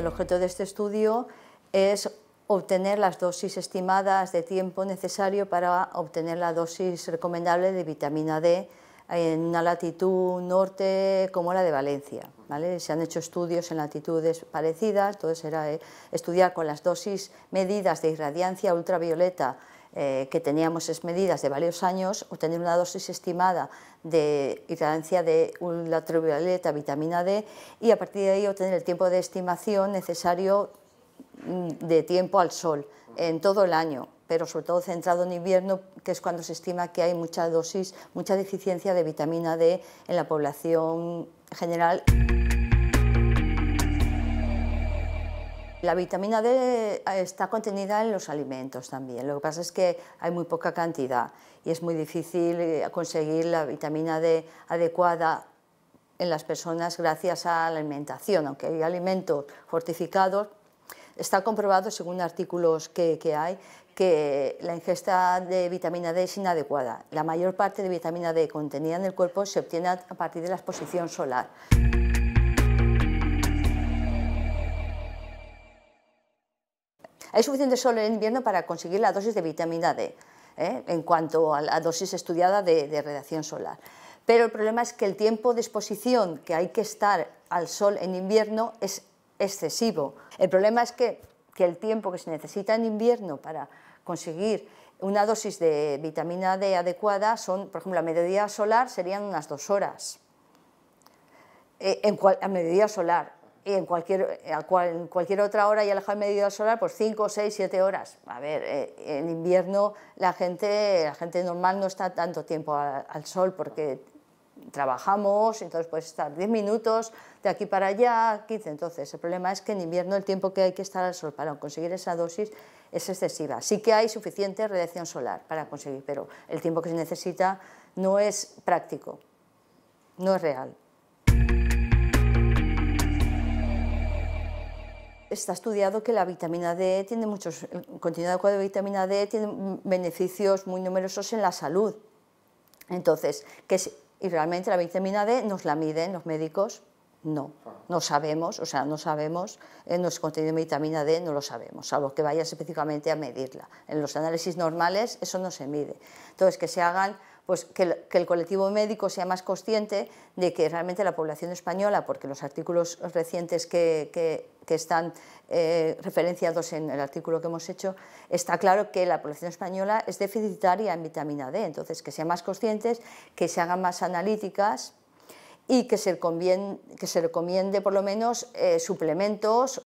el objeto de este estudio es obtener las dosis estimadas de tiempo necesario para obtener la dosis recomendable de vitamina D en una latitud norte como la de Valencia. Se han hecho estudios en latitudes parecidas, entonces era eh, estudiar con las dosis medidas de irradiancia ultravioleta eh, que teníamos es medidas de varios años, obtener una dosis estimada de hidratancia de la ultravioleta, vitamina D, y a partir de ahí obtener el tiempo de estimación necesario mm, de tiempo al sol en todo el año, pero sobre todo centrado en invierno, que es cuando se estima que hay mucha dosis, mucha deficiencia de vitamina D en la población general. La vitamina D eh, está contenida en los alimentos también. Lo que pasa es que hay muy poca cantidad y es muy difícil eh, conseguir la vitamina D adecuada en las personas gracias a la alimentación, aunque hay alimentos fortificados. Está comprobado, según artículos que, hay, que la ingesta de vitamina D es inadecuada. La mayor parte de vitamina D contenida en el cuerpo se obtiene a partir de la exposición solar. Hay suficiente sol en invierno para conseguir la dosis de vitamina D, ¿eh? en cuanto a la dosis estudiada de, radiación solar. Pero el problema es que el tiempo de exposición que hay que estar al sol en invierno es excesivo. El problema es que, el tiempo que se necesita en invierno para conseguir una dosis de vitamina D adecuada son, por ejemplo, a mediodía solar serían unas dos horas. Eh, en a mediodía solar y en cualquier, eh, cualquier otra hora y alejado medida al solar, pues 5, 6, 7 horas. A ver, eh, en invierno la gente, la gente normal no está tanto tiempo al, sol porque trabajamos, entonces puedes estar 10 minutos de aquí para allá, 15. Entonces, el problema es que en invierno el tiempo que hay que estar al sol para conseguir esa dosis es excesiva. Sí que hay suficiente radiación solar para conseguir, pero el tiempo que se necesita no es práctico, no es real. está estudiado que la vitamina D tiene muchos, el de vitamina D tiene beneficios muy numerosos en la salud. Entonces, que y realmente la vitamina D nos la miden los médicos no, no sabemos, o sea, no sabemos en eh, nuestro contenido de vitamina D, no lo sabemos, salvo que vayas específicamente a medirla. En los análisis normales eso no se mide. Entonces, que se hagan, pues que el, colectivo médico sea más consciente de que realmente la población española, porque los artículos recientes que, están eh, referenciados en el artículo que hemos hecho, está claro que la población española es deficitaria en vitamina D, entonces que sean más conscientes, que se hagan más analíticas y que se, recomiende, que se recomiende por lo menos eh, suplementos